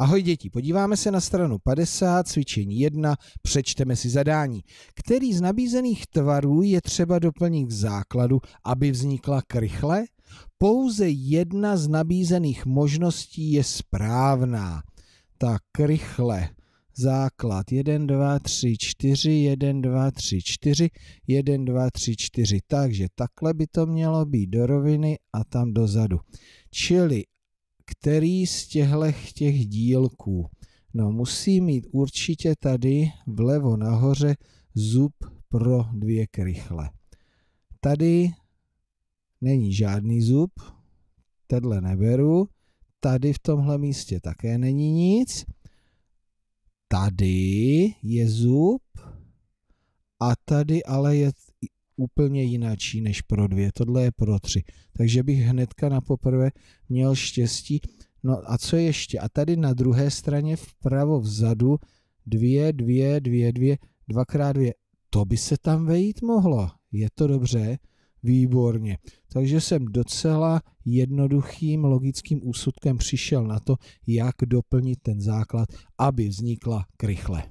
Ahoj děti, podíváme se na stranu 50, cvičení 1, přečteme si zadání. Který z nabízených tvarů je třeba doplnit k základu, aby vznikla krychle? Pouze jedna z nabízených možností je správná. Tak rychle. Základ 1, 2, 3, 4, 1, 2, 3, 4, 1, 2, 3, 4. Takže takhle by to mělo být do roviny a tam dozadu. Čili který z těchto těch dílků? No musí mít určitě tady vlevo nahoře zub pro dvě krychle. Tady není žádný zub, tenhle neberu, tady v tomhle místě také není nic, tady je zub a tady ale je úplně jináčí než pro dvě, tohle je pro tři. Takže bych hnedka na poprvé měl štěstí. No a co ještě? A tady na druhé straně vpravo vzadu dvě, dvě, dvě, dvě, dvakrát dvě. To by se tam vejít mohlo. Je to dobře? Výborně. Takže jsem docela jednoduchým logickým úsudkem přišel na to, jak doplnit ten základ, aby vznikla krychle.